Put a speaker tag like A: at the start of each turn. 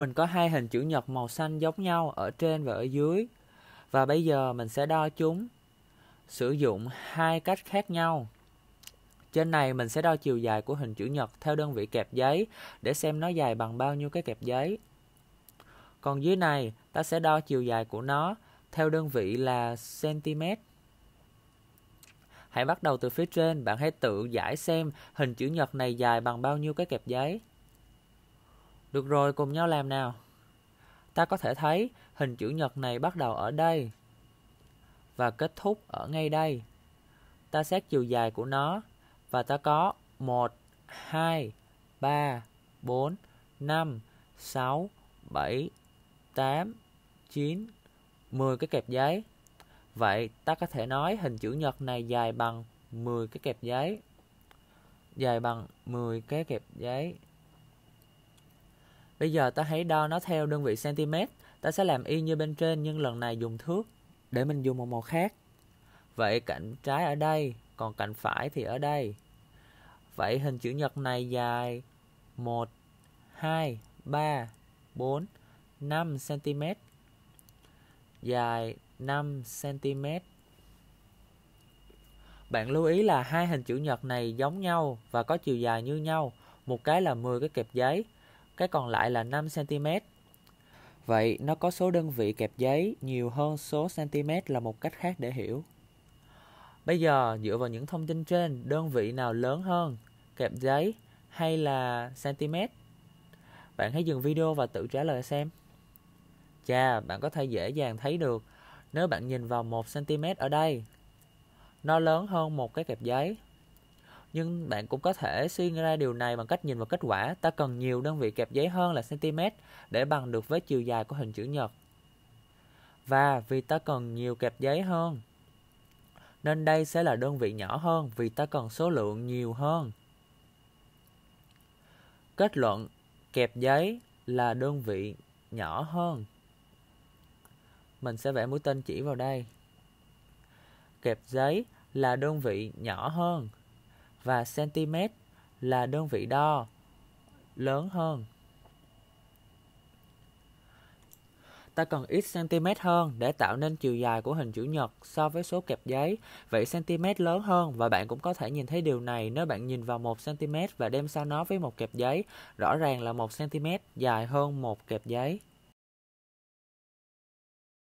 A: Mình có hai hình chữ nhật màu xanh giống nhau ở trên và ở dưới. Và bây giờ mình sẽ đo chúng sử dụng hai cách khác nhau. Trên này mình sẽ đo chiều dài của hình chữ nhật theo đơn vị kẹp giấy để xem nó dài bằng bao nhiêu cái kẹp giấy. Còn dưới này ta sẽ đo chiều dài của nó theo đơn vị là cm. Hãy bắt đầu từ phía trên, bạn hãy tự giải xem hình chữ nhật này dài bằng bao nhiêu cái kẹp giấy. Được rồi, cùng nhau làm nào. Ta có thể thấy hình chữ nhật này bắt đầu ở đây và kết thúc ở ngay đây. Ta xét chiều dài của nó và ta có 1, 2, 3, 4, 5, 6, 7, 8, 9, 10 cái kẹp giấy. Vậy ta có thể nói hình chữ nhật này dài bằng 10 cái kẹp giấy. Dài bằng 10 cái kẹp giấy. Bây giờ ta hãy đo nó theo đơn vị cm. Ta sẽ làm y như bên trên nhưng lần này dùng thước để mình dùng một màu khác. Vậy cạnh trái ở đây, còn cạnh phải thì ở đây. Vậy hình chữ nhật này dài 1, 2, 3, 4, 5 cm. Dài 5 cm. Bạn lưu ý là hai hình chữ nhật này giống nhau và có chiều dài như nhau. Một cái là 10 cái kẹp giấy, cái còn lại là 5 cm. Vậy nó có số đơn vị kẹp giấy nhiều hơn số cm là một cách khác để hiểu. Bây giờ dựa vào những thông tin trên, đơn vị nào lớn hơn, kẹp giấy hay là cm? Bạn hãy dừng video và tự trả lời xem. Chà, bạn có thể dễ dàng thấy được nếu bạn nhìn vào 1 cm ở đây. Nó lớn hơn một cái kẹp giấy nhưng bạn cũng có thể suy nghĩ ra điều này bằng cách nhìn vào kết quả. Ta cần nhiều đơn vị kẹp giấy hơn là cm để bằng được với chiều dài của hình chữ nhật. Và vì ta cần nhiều kẹp giấy hơn, nên đây sẽ là đơn vị nhỏ hơn vì ta cần số lượng nhiều hơn. Kết luận, kẹp giấy là đơn vị nhỏ hơn. Mình sẽ vẽ mũi tên chỉ vào đây. Kẹp giấy là đơn vị nhỏ hơn và cm là đơn vị đo lớn hơn. Ta cần ít cm hơn để tạo nên chiều dài của hình chữ nhật so với số kẹp giấy. Vậy cm lớn hơn và bạn cũng có thể nhìn thấy điều này nếu bạn nhìn vào 1 cm và đem so nó với một kẹp giấy. Rõ ràng là 1 cm dài hơn một kẹp giấy.